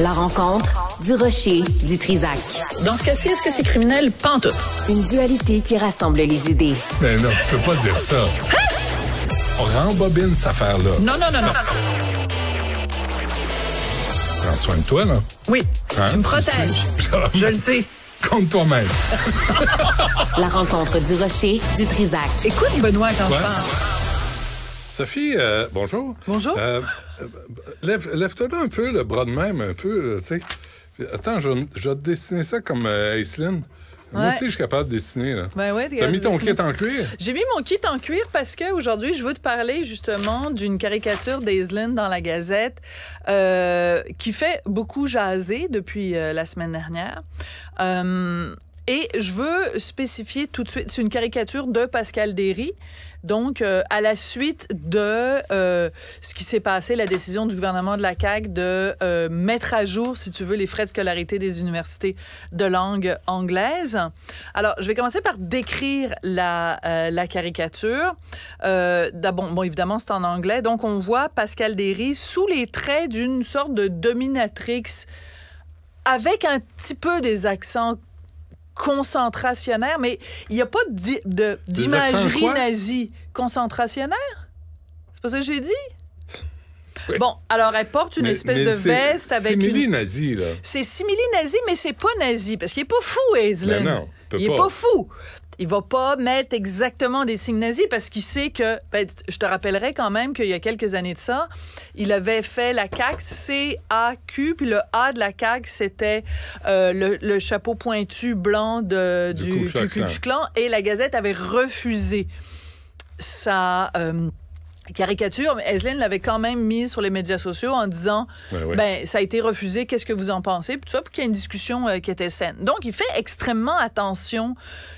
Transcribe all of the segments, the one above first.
La rencontre du rocher du Trisac. Dans ce cas-ci, est-ce que c'est criminel? Pantoute. Une dualité qui rassemble les idées. Mais ben non, tu peux pas dire ça. On hein? On rembobine cette affaire-là. Non, non, non, non. Prends soin de toi, là. Oui. Hein? Tu me protèges. Je, le sais. Compte toi-même. La rencontre du rocher du Trisac. Écoute, Benoît, quand je parle. Sophie, euh, bonjour. Bonjour. Euh, euh, lève, lève-toi un peu, le bras de même, un peu, tu Attends, je, vais te dessiner ça comme euh, Aislin. Moi aussi, je suis capable de dessiner. Ben T'as mis ton kit en cuir? J'ai mis mon kit en cuir parce qu'aujourd'hui, je veux te parler justement d'une caricature d'Aislinn dans la Gazette euh, qui fait beaucoup jaser depuis la semaine dernière. Et je veux spécifier tout de suite, c'est une caricature de Pascal Derry. Donc, euh, à la suite de euh, ce qui s'est passé, la décision du gouvernement de la CAQ de euh, mettre à jour, si tu veux, les frais de scolarité des universités de langue anglaise. Alors, je vais commencer par décrire la, la caricature. D'abord, bon, évidemment, c'est en anglais. Donc, on voit Pascal Derry sous les traits d'une sorte de dominatrix avec un petit peu des accents concentrationnaire, mais il n'y a pas d'imagerie nazie concentrationnaire? C'est pas ça que j'ai dit? Bon, alors elle porte une espèce de veste avec. C'est simili-nazi, là. C'est simili-nazi, mais c'est pas nazi, parce qu'il est pas fou, Aislinn. Ben non, il est pas fou. Il va pas mettre exactement des signes nazis parce qu'il sait que, ben, je te rappellerai quand même qu'il y a quelques années de ça, il avait fait la CAQ C-A-Q, puis le A de la CAQ, c'était euh, le, chapeau pointu blanc du, du, clan, et la Gazette avait refusé sa... Euh, caricature, mais l'avait quand même mise sur les médias sociaux en disant ben, ça a été refusé, qu'est-ce que vous en pensez Puis tout ça pour qu'il y ait une discussion euh, qui était saine. Donc il fait extrêmement attention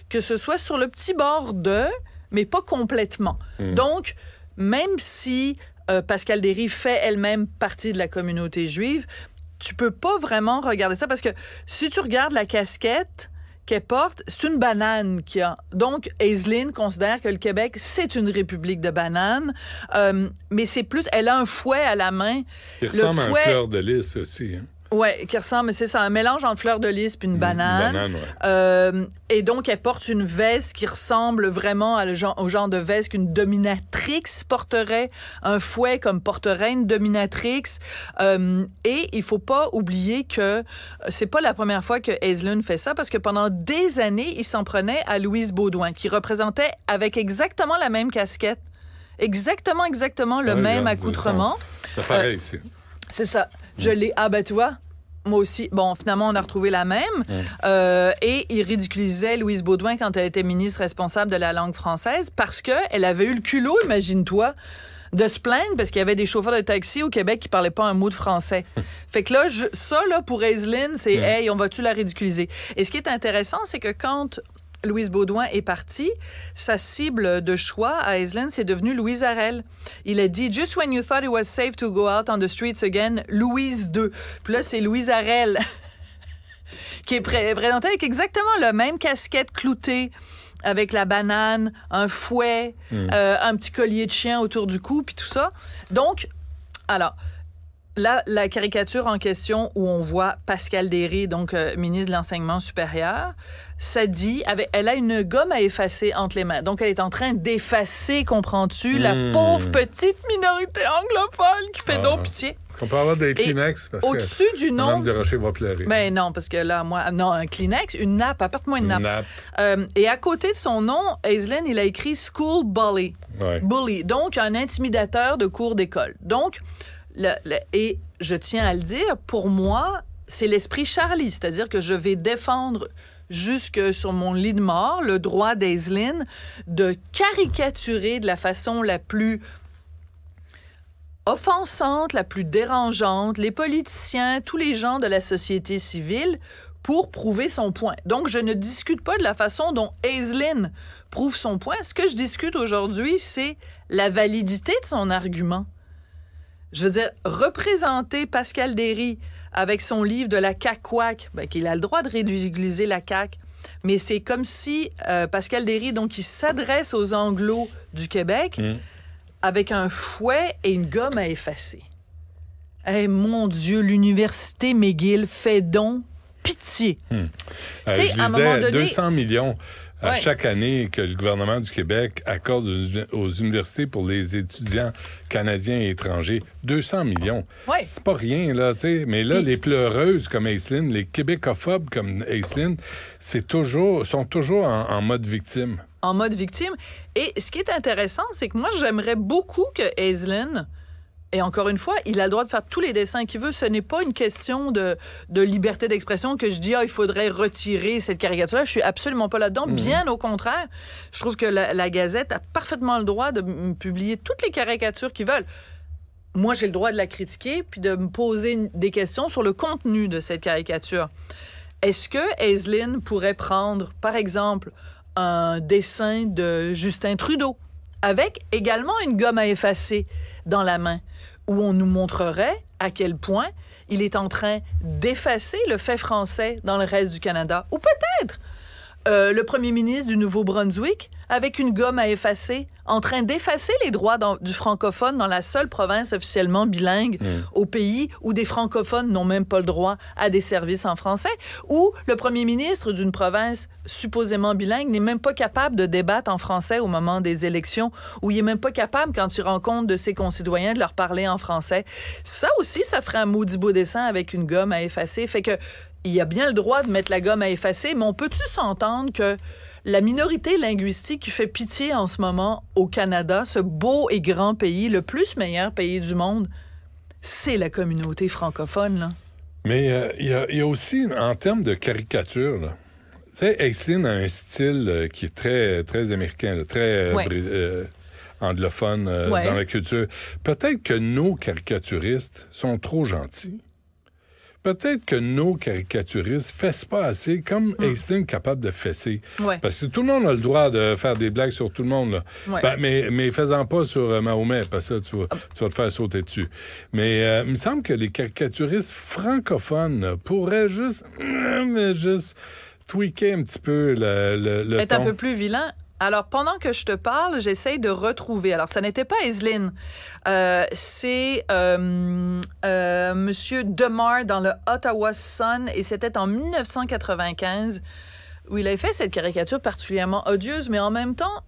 que ce soit sur le petit bord de mais pas complètement. Hmm. Donc même si euh, Pascal Derry fait elle-même partie de la communauté juive, tu peux pas vraiment regarder ça parce que si tu regardes la casquette qu'elle porte, c'est une banane qu'il y a. Donc, Aislinn considère que le Québec, c'est une république de bananes, euh, mais c'est plus, elle a un fouet à la main. Il le ressemble à un fleur de lys aussi. Hein. Oui, qui ressemble, c'est ça, un mélange entre fleur de lys puis une banane. Euh, et donc, elle porte une veste qui ressemble vraiment au genre de veste qu'une dominatrix porterait, un fouet comme porterait une dominatrix. Euh, et il faut pas oublier que euh, c'est pas la première fois que Aislinn fait ça, parce que pendant des années, il s'en prenait à Louise Baudouin, qui représentait avec exactement la même casquette, exactement, exactement le ah même accoutrement. C'est pareil, ici. C'est ça. Je mm. l'ai. Ah ben Moi aussi. Bon, finalement, on a retrouvé la même. Mm. Euh, et il ridiculisait Louise Baudouin quand elle était ministre responsable de la langue française parce qu'elle avait eu le culot, imagine-toi, de se plaindre parce qu'il y avait des chauffeurs de taxi au Québec qui parlaient pas un mot de français. fait que là, ça, pour Aislinn, c'est mm. Hey, on va-tu la ridiculiser? » Et ce qui est intéressant, c'est que quand Louise Baudouin est partie, sa cible de choix à Island, c'est devenue Louise Arel. Il a dit Just when you thought it was safe to go out on the streets again, Louise 2. Puis là, c'est Louise Arel qui est présentée avec exactement la même casquette cloutée avec la banane, un fouet, mm. euh, un petit collier de chien autour du cou, puis tout ça. Donc, alors, Là, la caricature en question où on voit Pascal Derry, donc euh, ministre de l'Enseignement supérieur, ça dit, elle a une gomme à effacer entre les mains. Donc, elle est en train d'effacer, comprends-tu, la hmm. pauvre petite minorité anglophone qui fait ah. pitié. On peut avoir des Kleenex. Au-dessus du nom. va pleurer. Mais ben non, parce que là, moi. Non, un Kleenex, une nappe. Apporte-moi une nappe. Euh, et à côté de son nom, Aislinn, il a écrit School Bully. Bully. Donc, un intimidateur de cours d'école. Donc, et je tiens à le dire, pour moi, c'est l'esprit Charlie, c'est-à-dire que je vais défendre jusque sur mon lit de mort le droit d'Aislinn de caricaturer de la façon la plus offensante, la plus dérangeante, les politiciens, tous les gens de la société civile pour prouver son point. Donc, je ne discute pas de la façon dont Aislinn prouve son point. Ce que je discute aujourd'hui, c'est la validité de son argument. Je veux dire, représenter Pascal Derry avec son livre de la CACouac, ben, qu'il a le droit de réutiliser la CAC, mais c'est comme si euh, Pascal Derry, donc, il s'adresse aux anglo du Québec mm. avec un fouet et une gomme à effacer. Eh mon Dieu, l'université McGill fait donc pitié. Mm. Euh, à je disais, donné... 200 millions à chaque année que le gouvernement du Québec accorde aux universités pour les étudiants canadiens et étrangers. 200 millions. C'est pas rien, là, tu sais. Mais là, les pleureuses comme Aislinn, les québécophobes comme Aislinn, c'est toujours, sont toujours en, mode victime. En mode victime. Et ce qui est intéressant, c'est que moi, j'aimerais beaucoup que Aislinn et encore une fois, il a le droit de faire tous les dessins qu'il veut. Ce n'est pas une question de, liberté d'expression que je dis, ah, il faudrait retirer cette caricature-là. Je suis absolument pas là-dedans. Mhm. Bien au contraire, je trouve que la, la Gazette a parfaitement le droit de publier toutes les caricatures qu'ils veulent moi, j'ai le droit de la critiquer puis de me poser des questions sur le contenu de cette caricature. Est-ce que Aislinn pourrait prendre, par exemple, un dessin de Justin Trudeau avec également une gomme à effacer dans la main, où on nous montrerait à quel point il est en train d'effacer le fait français dans le reste du Canada. Ou peut-être euh, le premier ministre du Nouveau-Brunswick avec une gomme à effacer, en train d'effacer les droits du francophone dans la seule province officiellement bilingue hmm. au pays où des francophones n'ont même pas le droit à des services en français, où le premier ministre d'une province supposément bilingue n'est même pas capable de débattre en français au moment des élections, où il est même pas capable, quand il rencontre de ses concitoyens, de leur parler en français. Ça aussi, ça ferait un maudit beau dessin avec une gomme à effacer. Fait que, il y a bien le droit de mettre la gomme à effacer, mais on peut-tu s'entendre que la minorité linguistique qui fait pitié en ce moment au Canada, ce beau et grand pays, le plus meilleur pays du monde, c'est la communauté francophone. Mais euh, il y, a aussi, en termes de caricature, là, a un style euh, qui est très, très américain, très euh, anglophone dans la culture. Peut-être que nos caricaturistes sont trop gentils peut-être que nos caricaturistes ne fessent pas assez comme hmm. Einstein capable de fesser. Parce que tout le monde a le droit de faire des blagues sur tout le monde. Ben, mais mais fais pas sur euh, Mahomet, parce que ah. tu, vas, te faire sauter dessus. Mais euh, il me semble que les caricaturistes francophones pourraient euh, juste... tweaker un petit peu le, Être un peu plus vilain alors, pendant que je te parle, j'essaye de retrouver. Alors, ça n'était pas Aislinn. Euh, c'est euh, euh, Monsieur Demar dans le Ottawa Sun et c'était en 1995 où il avait fait cette caricature particulièrement odieuse, mais en même temps,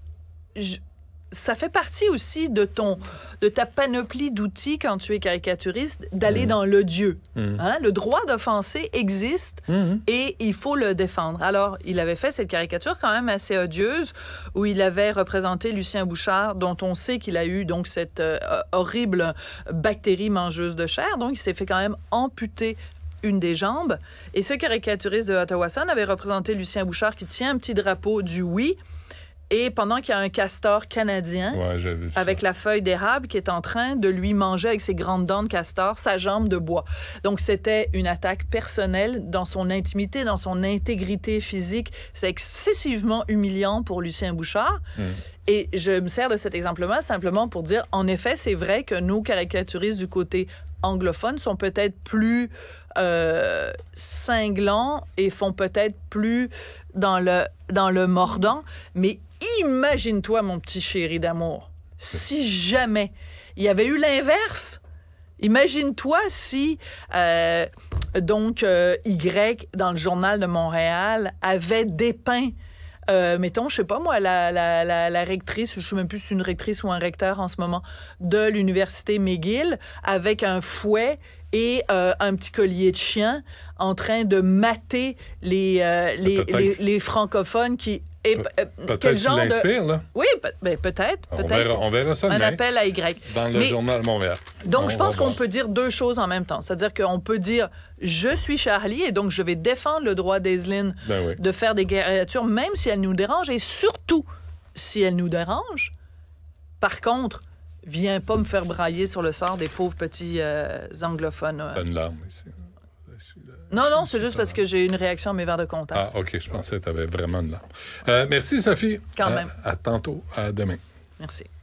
ça fait partie aussi de ton de ta panoplie d'outils quand tu es caricaturiste d'aller mhm. dans l'odieux. Mhm. Hein, le droit d'offenser existe mhm. et il faut le défendre. Alors, il avait fait cette caricature quand même assez odieuse où il avait représenté Lucien Bouchard, dont on sait qu'il a eu donc cette euh, horrible bactérie mangeuse de chair. Donc, il s'est fait quand même amputer une des jambes. Et ce caricaturiste de Ottawa avait représenté Lucien Bouchard qui tient un petit drapeau du oui et pendant qu'il y a un castor canadien avec la feuille d'érable qui est en train de lui manger avec ses grandes dents de castor sa jambe de bois. Donc c'était une attaque personnelle dans son intimité, dans son intégrité physique. C'est excessivement humiliant pour Lucien Bouchard. Hmm. Et je me sers de cet exemple-là simplement pour dire, en effet, c'est vrai que nous caricaturisons du côté anglophones sont peut-être plus euh, cinglants et font peut-être plus dans le, dans le mordant. Mais imagine-toi, mon petit chéri d'amour, si jamais il y avait eu l'inverse. Imagine-toi si euh, donc euh, Y dans le journal de Montréal avait dépeint euh, mettons, je sais pas moi, la, la, la, rectrice, je suis même plus une rectrice ou un recteur en ce moment, de l'université McGill, avec un fouet et euh, un petit collier de chien en train de mater les, euh, les, francophones qui euh, peut quel genre là. Oui, ben, peut-être, on Verra, ça demain. à Y. Dans le journal Montréal. Donc, je pense qu'on peut dire deux choses en même temps. C'est-à-dire qu'on peut dire « Je suis Charlie et donc je vais défendre le droit d'Aislinn ben de faire des caricatures, même si elles nous dérangent et surtout si elles nous dérangent. Par contre, viens pas me faire brailler sur le sort des pauvres petits euh, anglophones. Non, non, c'est juste parce que j'ai une réaction à mes verres de contact. Ah, OK, je pensais que tu avais vraiment de lampe. Euh, merci, Sophie. Quand euh, même. À tantôt, à demain. Merci.